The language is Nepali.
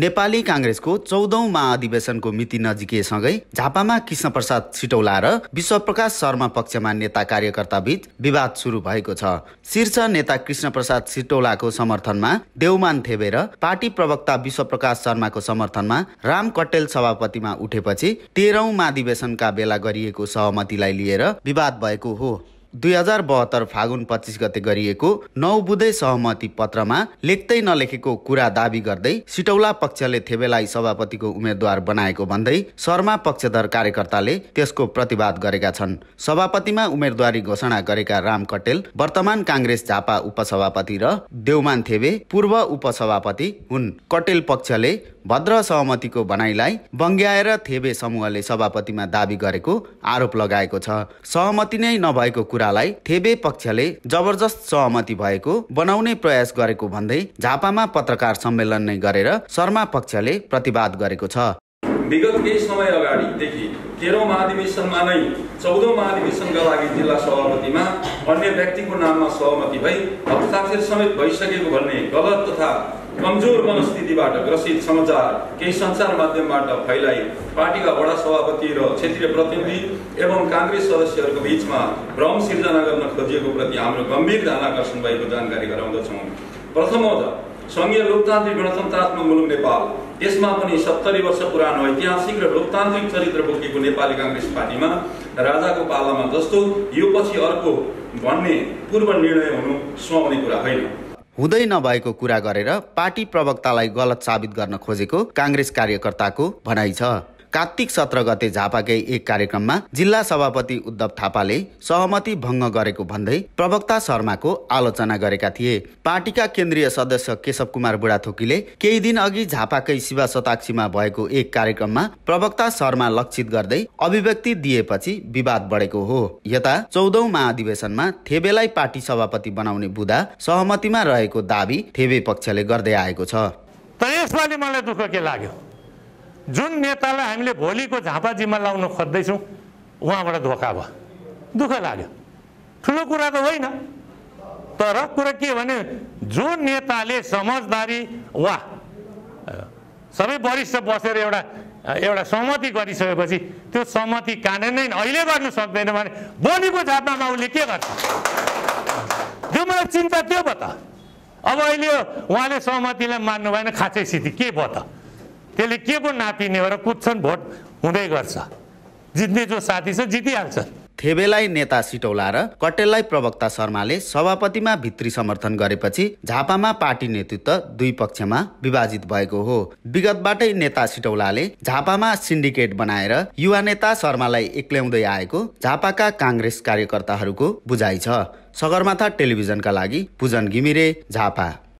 नेपाली काङ्ग्रेसको चौधौं महाधिवेशनको मिति नजिकैसँगै झापामा कृष्णप्रसाद प्रसाद सिटौला र विश्वप्रकाश शर्मा पक्षमा नेता कार्यकर्ताबीच विवाद सुरु भएको छ शीर्ष नेता कृष्णप्रसाद प्रसाद सिटौलाको समर्थनमा देउमान थेबेर पार्टी प्रवक्ता विश्वप्रकाश शर्माको समर्थनमा राम कटेल सभापतिमा उठेपछि तेह्रौं महाधिवेशनका बेला गरिएको सहमतिलाई लिएर विवाद भएको हो दुई हजार बहत्तर फागुन पच्चिस गते गरिएको नौ बुधे सहमति पत्रमा लेख्दै नलेखेको कुरा दावी गर्दै सिटौला पक्षले थेबेलाई सभापतिको उम्मेद्वार बनाएको भन्दै शर्मा पक्षधर कार्यकर्ताले त्यसको प्रतिवाद गरेका छन् सभापतिमा उम्मेद्वारी घोषणा गरेका राम कटेल वर्तमान काङ्ग्रेस झापा उपसभापति र देउमान थेबे पूर्व उपसभापति हुन् कटेल पक्षले भद्र सहमतिको भनाइलाई बङ्ग्याएर थेबे समूहले सभापतिमा दावी गरेको आरोप लगाएको छ सहमति नै नभएको कुरालाई थेबे पक्षले जबरजस्त सहमति भएको बनाउने प्रयास गरेको भन्दै झापामा पत्रकार सम्मेलन नै गरेर शर्मा पक्षले प्रतिवाद गरेको छ विगत केही समय अगाडिदेखि तेह्रौँ महाधिवेशनमा नै चौधौँ महाधिवेशनका लागि जिल्ला सभापतिमा अन्य व्यक्तिको नाममा सहमति भई हस्ताक्षर समेत भइसकेको भन्ने गलत तथा कमजोर मनस्थितिबाट ग्रसित समाचार केही सञ्चार माध्यमबाट फैलाइ पार्टीका वडा सभापति र क्षेत्रीय प्रतिनिधि एवं काङ्ग्रेस सदस्यहरूको बिचमा भ्रम सिर्जना गर्न खोजिएको प्रति हाम्रो गम्भीर ध्यान आकर्षण भएको जानकारी गराउँदछौँ प्रथमत सङ्घीय लोकतान्त्रिक गणतन्त्रात्मक मुलुक नेपाल यसमा पनि सत्तरी वर्ष पुरानो ऐतिहासिक र लोकतान्त्रिक चरित्र बोकेको नेपाली काङ्ग्रेस पार्टीमा राजाको पालामा जस्तो यो पछि अर्को भन्ने पूर्व निर्णय हुनु सुहाउने कुरा होइन हुँदै नभएको कुरा गरेर पार्टी प्रवक्तालाई गलत साबित गर्न खोजेको काङ्ग्रेस कार्यकर्ताको भनाइ छ कार्तिक सत्र गते झापाकै एक कार्यक्रममा जिल्ला सभापति उद्धव थापाले सहमति भङ्ग गरेको भन्दै प्रवक्ता शर्माको आलोचना गरेका थिए पार्टीका केन्द्रीय सदस्य केशव कुमार बुढाथोकीले केही दिन अघि झापाकै शिवा शताक्षीमा भएको एक कार्यक्रममा प्रवक्ता शर्मा लक्षित गर्दै अभिव्यक्ति दिएपछि विवाद बढेको हो यता चौधौँ महाधिवेशनमा थेबेलाई पार्टी सभापति बनाउने बुदा सहमतिमा रहेको दावी थेबे पक्षले गर्दै आएको छ त यसपालि मलाई दुःख के लाग्यो जुन नेतालाई हामीले भोलिको झापाजीमा लाउन खोज्दैछौँ उहाँबाट धोका भयो दुःख लाग्यो ठुलो कुरा त होइन तर कुरा के भने जो नेताले समझदारी वा सबै वरिष्ठ बसेर एउटा एउटा सहमति गरिसकेपछि त्यो सहमति कानुन नै अहिले गर्नु सक्दैन भने बोलीको झापामा उसले के गर्छ त्यो मलाई चिन्ता त्यो भयो त अब अहिले उहाँले सहमतिलाई मान्नु भएन खाँचै स्थिति के भयो त त्यसले के पो नापिने भएर कुद्छन् भोट हुँदै गर्छ जित्ने जो साथी छ जितिहाल्छ थेबेलाई नेता सिटौला र कटेललाई प्रवक्ता शर्माले सभापतिमा भित्री समर्थन गरेपछि झापामा पार्टी नेतृत्व दुई पक्षमा विभाजित भएको हो विगतबाटै नेता सिटौलाले झापामा सिन्डिकेट बनाएर युवा नेता शर्मालाई एक्ल्याउँदै आएको झापाका काङ्ग्रेस कार्यकर्ताहरूको बुझाइ छ सगरमाथा टेलिभिजनका लागि पूजन घिमिरे झापा